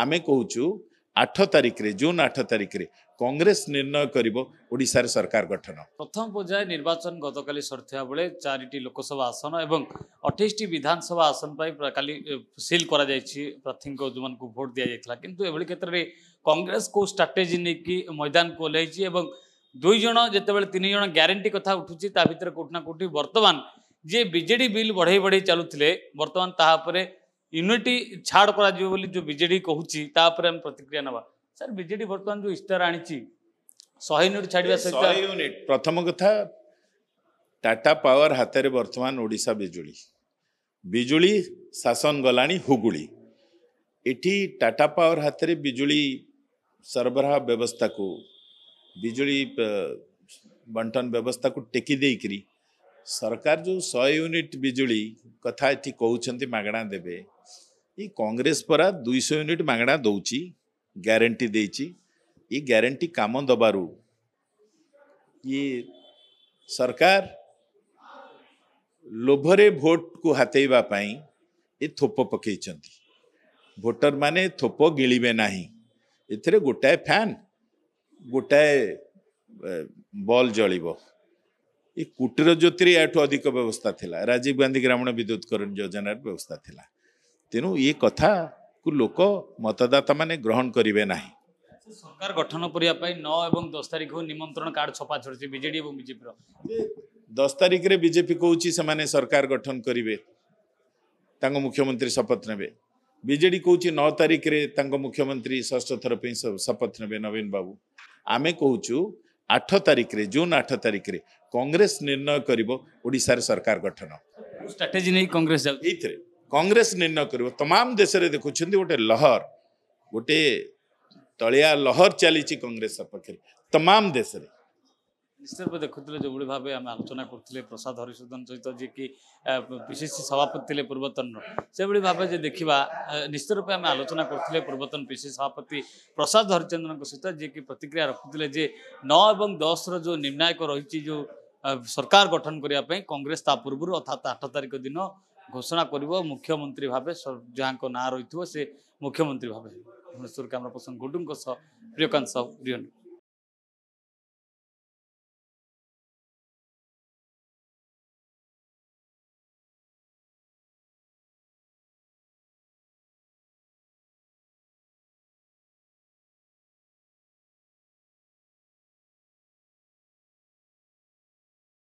ଆମେ କହୁଛୁ ଆଠ ତାରିଖରେ ଜୁନ୍ ଆଠ ତାରିଖରେ କଂଗ୍ରେସ ନିର୍ଣ୍ଣୟ କରିବ ଓଡ଼ିଶାରେ ସରକାର ଗଠନ ପ୍ରଥମ ପର୍ଯ୍ୟାୟ ନିର୍ବାଚନ ଗତକାଲି ସରିଥିବା ବେଳେ ଚାରିଟି ଲୋକସଭା ଆସନ ଏବଂ ଅଠେଇଶଟି ବିଧାନସଭା ଆସନ ପାଇଁ କାଲି ସିଲ୍ କରାଯାଇଛି ପ୍ରାର୍ଥୀଙ୍କ ଯେଉଁମାନଙ୍କୁ ଭୋଟ୍ ଦିଆଯାଇଥିଲା କିନ୍ତୁ ଏଭଳି କ୍ଷେତ୍ରରେ କଂଗ୍ରେସ କେଉଁ ଷ୍ଟ୍ରାଟେଜି ନେଇକି ମୈଦାନକୁ ଓହ୍ଲାଇଛି ଏବଂ ଦୁଇ ଜଣ ଯେତେବେଳେ ତିନି ଜଣ ଗ୍ୟାରେଣ୍ଟି କଥା ଉଠୁଛି ତା ଭିତରେ କେଉଁଠି ନା କେଉଁଠି ବର୍ତ୍ତମାନ ଯିଏ ବିଜେଡ଼ି ବିଲ୍ ବଢ଼େଇ ବଢ଼େଇ ଚାଲୁଥିଲେ ବର୍ତ୍ତମାନ ତାହା ଉପରେ ୟୁନିଟି ଛାଡ଼ କରାଯିବ ବୋଲି ଯେଉଁ ବିଜେଡ଼ି କହୁଛି ତା ଉପରେ ଆମେ ପ୍ରତିକ୍ରିୟା ନେବା ସାର୍ ବିଜେଡ଼ି ବର୍ତ୍ତମାନ ଯେଉଁ ଇସ୍ତାର ଆଣିଛି ଶହେ ୟୁନିଟ୍ ଛାଡ଼ିବା ସହିତ ୟୁନିଟ୍ ପ୍ରଥମ କଥା ଟାଟା ପାୱାର ହାତରେ ବର୍ତ୍ତମାନ ଓଡ଼ିଶା ବିଜୁଳି ବିଜୁଳି ଶାସନ ଗଲାଣି ହୁଗୁଳି ଏଠି ଟାଟା ପାୱାର ହାତରେ ବିଜୁଳି ସରବରାହ ବ୍ୟବସ୍ଥାକୁ ବିଜୁଳି ବଣ୍ଟନ ବ୍ୟବସ୍ଥାକୁ ଟେକି ଦେଇକରି ସରକାର ଯେଉଁ ଶହେ ୟୁନିଟ୍ ବିଜୁଳି କଥା ଏଠି କହୁଛନ୍ତି ମାଗଣା ଦେବେ कांग्रेस परा दुईश यूनिट मगणा दौर ग्यारंटी दे ग्यारंटी कम दबार सरकार लोभरे भोट को हतैवापी ये थोप पकई भोटर माने थोप गिणवे ना ये गोटाए फैन गोटाए बल जल ये कूटीर ज्योतिर यह अधिक व्यवस्था थी राजीव गांधी ग्रामीण विद्युतकरण योजनार व्यवस्था थी ତେଣୁ ଏ କଥାକୁ ଲୋକ ମତଦାତାମାନେ ଗ୍ରହଣ କରିବେ ନାହିଁ ସରକାର ଗଠନ କରିବା ପାଇଁ ନଅ ଏବଂ ଦଶ ତାରିଖକୁ ନିମନ୍ତ୍ରଣ କାର୍ଡ଼ ଛପା ଛଡ଼ୁଛି ବିଜେଡ଼ି ଏବଂ ବିଜେପିର ଦଶ ତାରିଖରେ ବିଜେପି କହୁଛି ସେମାନେ ସରକାର ଗଠନ କରିବେ ତାଙ୍କ ମୁଖ୍ୟମନ୍ତ୍ରୀ ଶପଥ ନେବେ ବିଜେଡ଼ି କହୁଛି ନଅ ତାରିଖରେ ତାଙ୍କ ମୁଖ୍ୟମନ୍ତ୍ରୀ ଷଷ୍ଠ ଥର ପାଇଁ ଶପଥ ନେବେ ନବୀନ ବାବୁ ଆମେ କହୁଛୁ ଆଠ ତାରିଖରେ ଜୁନ୍ ଆଠ ତାରିଖରେ କଂଗ୍ରେସ ନିର୍ଣ୍ଣୟ କରିବ ଓଡ଼ିଶାରେ ସରକାର ଗଠନ ଷ୍ଟ୍ରାଟେଜି ନେଇ କଂଗ୍ରେସ ଯାଉଛି ଏଇଥିରେ कांग्रेस निर्णय करमाम देश में देखुं गोटे लहर गोटे तलिया लहर चली कंग्रेस पक्ष तमाम देश में निश्चित देखुले जो भाव आम आलोचना करते प्रसाद हरिशोधन सहित तो जी कि पीसीसी सभापति थे पूर्वतन से भाव जी देखा निश्चित रूप आम आलोचना करते पूर्वतन पीसीसी सभापति प्रसाद हरिचंदन सहित तो जी कि प्रतिक्रिया रखुते नौ और दस रो निर्णायक रही जो सरकार गठन करने कंग्रेस ता पूर्व अर्थात आठ तारीख दिन ঘোষণা করব মুখ্যমন্ত্রী ভাবে যা না রয়েছে সে মুখ্যমন্ত্রী ভাবে ভুবনেশ্বর ক্যামেরা পর্সন গুডুঙ্ সহ প্রিয়কান্ত সাউ রিয়ন